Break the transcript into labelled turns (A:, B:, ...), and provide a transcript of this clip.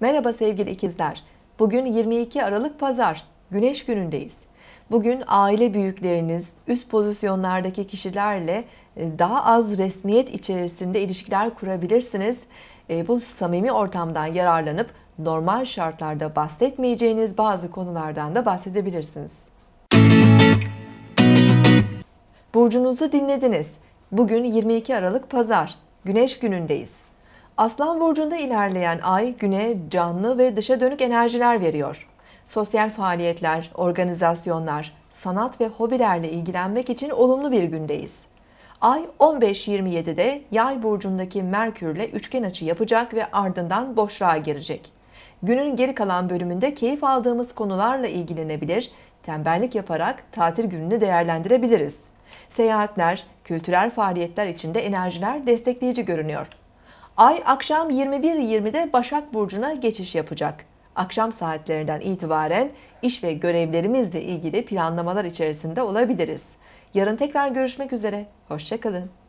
A: Merhaba sevgili ikizler. Bugün 22 Aralık Pazar, Güneş günündeyiz. Bugün aile büyükleriniz, üst pozisyonlardaki kişilerle e, daha az resmiyet içerisinde ilişkiler kurabilirsiniz. E, bu samimi ortamdan yararlanıp normal şartlarda bahsetmeyeceğiniz bazı konulardan da bahsedebilirsiniz. Burcunuzu dinlediniz. Bugün 22 Aralık Pazar, Güneş günündeyiz. Aslan burcunda ilerleyen ay güne canlı ve dışa dönük enerjiler veriyor. Sosyal faaliyetler, organizasyonlar, sanat ve hobilerle ilgilenmek için olumlu bir gündeyiz. Ay 15-27'de Yay burcundaki Merkürle üçgen açı yapacak ve ardından boşluğa girecek. Günün geri kalan bölümünde keyif aldığımız konularla ilgilenebilir, tembellik yaparak tatil gününü değerlendirebiliriz. Seyahatler, kültürel faaliyetler içinde enerjiler destekleyici görünüyor. Ay akşam 21.20'de Başak Burcu'na geçiş yapacak. Akşam saatlerinden itibaren iş ve görevlerimizle ilgili planlamalar içerisinde olabiliriz. Yarın tekrar görüşmek üzere. Hoşçakalın.